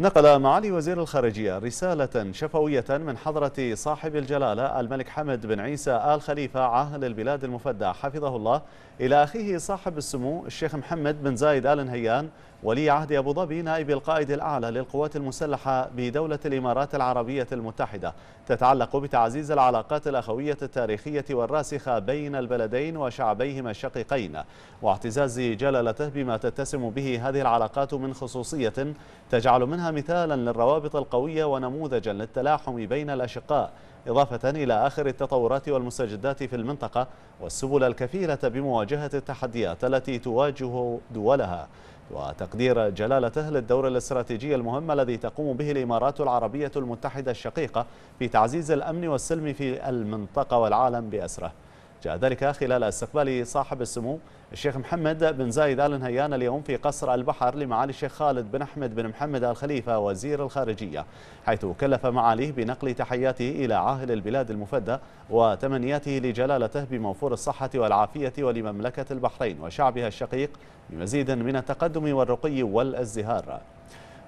نقل معالي وزير الخارجية رسالة شفوية من حضرة صاحب الجلالة الملك حمد بن عيسى آل خليفة عاهل البلاد المفدى حفظه الله إلى أخيه صاحب السمو الشيخ محمد بن زايد آل نهيان ولي عهد أبو ظبي نائب القائد الأعلى للقوات المسلحة بدولة الإمارات العربية المتحدة تتعلق بتعزيز العلاقات الأخوية التاريخية والراسخة بين البلدين وشعبيهما الشقيقين واعتزاز جلالته بما تتسم به هذه العلاقات من خصوصية تجعل منها مثالا للروابط القوية ونموذجا للتلاحم بين الأشقاء إضافة إلى آخر التطورات والمستجدات في المنطقة والسبل الكفيلة بمواجهة التحديات التي تواجه دولها وتقدير جلالته للدور الاستراتيجي المهم الذي تقوم به الإمارات العربية المتحدة الشقيقة في تعزيز الأمن والسلم في المنطقة والعالم بأسره جاء ذلك خلال استقبال صاحب السمو الشيخ محمد بن زايد آل نهيان اليوم في قصر البحر لمعالي الشيخ خالد بن أحمد بن محمد الخليفة وزير الخارجية حيث كلف معاليه بنقل تحياته إلى عاهل البلاد المفدى وتمنياته لجلالته بموفور الصحة والعافية ولمملكة البحرين وشعبها الشقيق بمزيد من التقدم والرقي والازدهار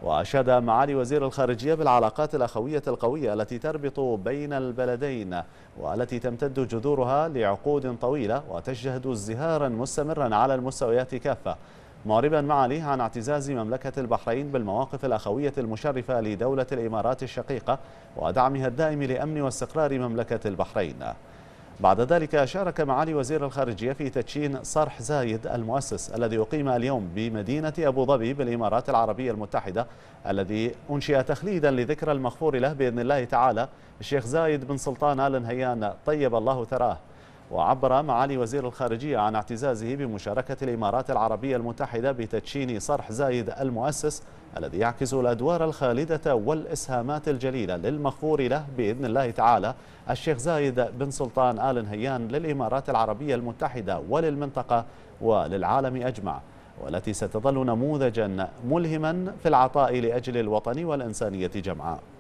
وأشاد معالي وزير الخارجية بالعلاقات الأخوية القوية التي تربط بين البلدين والتي تمتد جذورها لعقود طويلة وتشهد ازدهارا مستمرا على المستويات كافة معربا معاليه عن اعتزاز مملكة البحرين بالمواقف الأخوية المشرفة لدولة الإمارات الشقيقة ودعمها الدائم لأمن واستقرار مملكة البحرين بعد ذلك شارك معالي وزير الخارجية في تدشين صرح زايد المؤسس الذي أقيم اليوم بمدينة أبو ظبي بالإمارات العربية المتحدة الذي أنشئ تخليدا لذكرى المغفور له بإذن الله تعالى الشيخ زايد بن سلطان آل نهيان طيب الله ثراه وعبر معالي وزير الخارجية عن اعتزازه بمشاركة الإمارات العربية المتحدة بتدشين صرح زايد المؤسس الذي يعكس الأدوار الخالدة والإسهامات الجليلة للمغفور له بإذن الله تعالى الشيخ زايد بن سلطان آل نهيان للإمارات العربية المتحدة وللمنطقة وللعالم أجمع والتي ستظل نموذجا ملهما في العطاء لأجل الوطن والإنسانية جمعاء